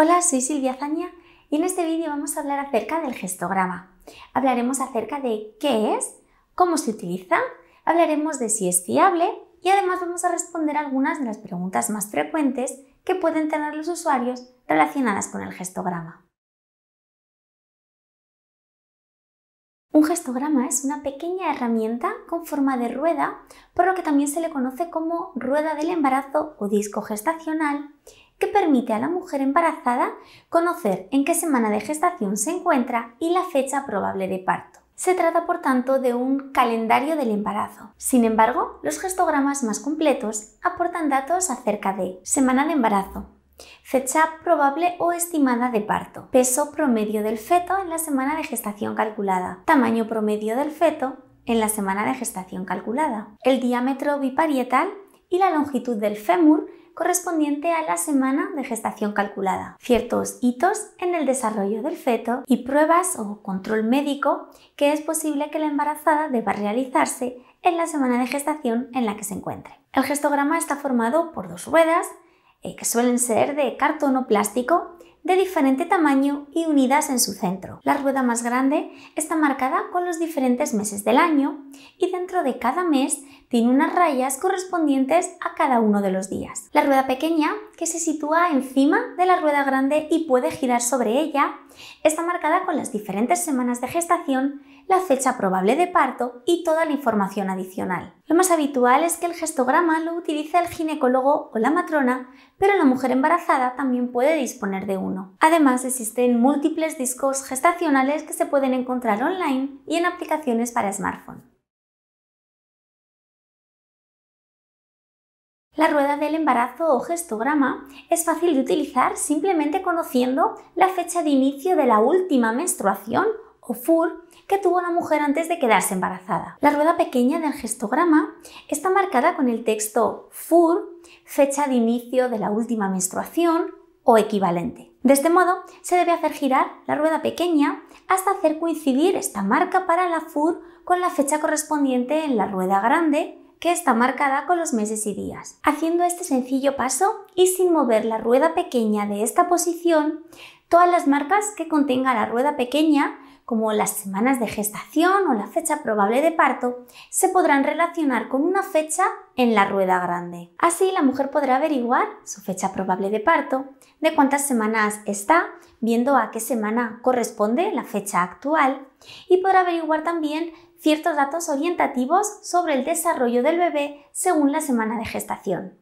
Hola, soy Silvia Zaña y en este vídeo vamos a hablar acerca del gestograma. Hablaremos acerca de qué es, cómo se utiliza, hablaremos de si es fiable y además vamos a responder algunas de las preguntas más frecuentes que pueden tener los usuarios relacionadas con el gestograma. Un gestograma es una pequeña herramienta con forma de rueda, por lo que también se le conoce como rueda del embarazo o disco gestacional, que permite a la mujer embarazada conocer en qué semana de gestación se encuentra y la fecha probable de parto. Se trata, por tanto, de un calendario del embarazo. Sin embargo, los gestogramas más completos aportan datos acerca de semana de embarazo, fecha probable o estimada de parto, peso promedio del feto en la semana de gestación calculada, tamaño promedio del feto en la semana de gestación calculada, el diámetro biparietal y la longitud del fémur correspondiente a la semana de gestación calculada, ciertos hitos en el desarrollo del feto y pruebas o control médico que es posible que la embarazada deba realizarse en la semana de gestación en la que se encuentre. El gestograma está formado por dos ruedas, eh, que suelen ser de cartón o plástico, de diferente tamaño y unidas en su centro. La rueda más grande está marcada con los diferentes meses del año y dentro de cada mes tiene unas rayas correspondientes a cada uno de los días. La rueda pequeña, que se sitúa encima de la rueda grande y puede girar sobre ella, está marcada con las diferentes semanas de gestación, la fecha probable de parto y toda la información adicional. Lo más habitual es que el gestograma lo utilice el ginecólogo o la matrona, pero la mujer embarazada también puede disponer de uno. Además, existen múltiples discos gestacionales que se pueden encontrar online y en aplicaciones para smartphone. La rueda del embarazo o gestograma es fácil de utilizar simplemente conociendo la fecha de inicio de la última menstruación o FUR que tuvo la mujer antes de quedarse embarazada. La rueda pequeña del gestograma está marcada con el texto FUR, fecha de inicio de la última menstruación, o equivalente. De este modo, se debe hacer girar la rueda pequeña hasta hacer coincidir esta marca para la FUR con la fecha correspondiente en la rueda grande que está marcada con los meses y días. Haciendo este sencillo paso y sin mover la rueda pequeña de esta posición, todas las marcas que contenga la rueda pequeña, como las semanas de gestación o la fecha probable de parto, se podrán relacionar con una fecha en la rueda grande. Así la mujer podrá averiguar su fecha probable de parto, de cuántas semanas está, viendo a qué semana corresponde la fecha actual, y podrá averiguar también ciertos datos orientativos sobre el desarrollo del bebé según la semana de gestación.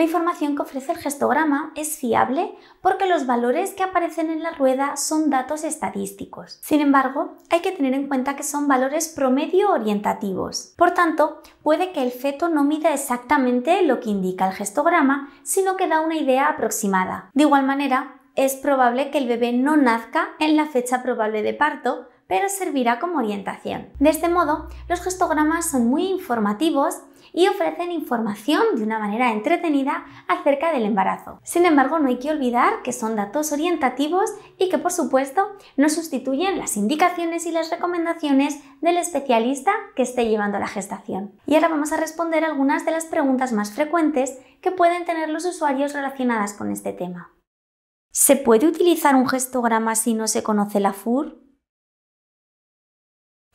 La información que ofrece el gestograma es fiable porque los valores que aparecen en la rueda son datos estadísticos. Sin embargo, hay que tener en cuenta que son valores promedio orientativos. Por tanto, puede que el feto no mida exactamente lo que indica el gestograma, sino que da una idea aproximada. De igual manera, es probable que el bebé no nazca en la fecha probable de parto, pero servirá como orientación. De este modo, los gestogramas son muy informativos y ofrecen información de una manera entretenida acerca del embarazo. Sin embargo, no hay que olvidar que son datos orientativos y que, por supuesto, no sustituyen las indicaciones y las recomendaciones del especialista que esté llevando la gestación. Y ahora vamos a responder algunas de las preguntas más frecuentes que pueden tener los usuarios relacionadas con este tema. ¿Se puede utilizar un gestograma si no se conoce la FUR?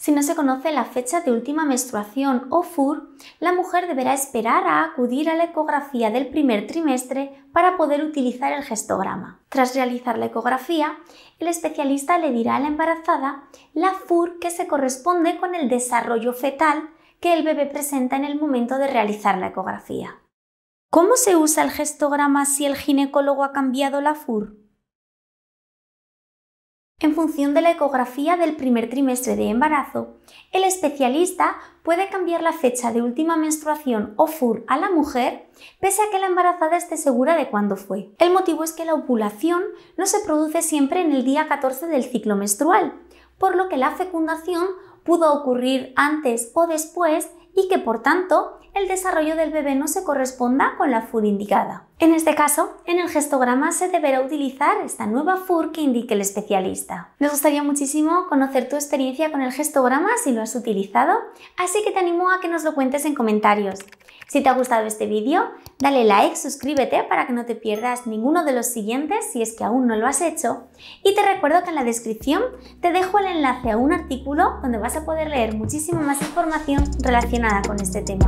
Si no se conoce la fecha de última menstruación o FUR, la mujer deberá esperar a acudir a la ecografía del primer trimestre para poder utilizar el gestograma. Tras realizar la ecografía, el especialista le dirá a la embarazada la FUR que se corresponde con el desarrollo fetal que el bebé presenta en el momento de realizar la ecografía. ¿Cómo se usa el gestograma si el ginecólogo ha cambiado la FUR? En función de la ecografía del primer trimestre de embarazo, el especialista puede cambiar la fecha de última menstruación o FUR a la mujer pese a que la embarazada esté segura de cuándo fue. El motivo es que la ovulación no se produce siempre en el día 14 del ciclo menstrual, por lo que la fecundación pudo ocurrir antes o después y que por tanto el desarrollo del bebé no se corresponda con la FUR indicada. En este caso, en el gestograma se deberá utilizar esta nueva FUR que indique el especialista. Me gustaría muchísimo conocer tu experiencia con el gestograma si lo has utilizado, así que te animo a que nos lo cuentes en comentarios. Si te ha gustado este vídeo, dale like, suscríbete para que no te pierdas ninguno de los siguientes si es que aún no lo has hecho. Y te recuerdo que en la descripción te dejo el enlace a un artículo donde vas a poder leer muchísima más información relacionada con este tema.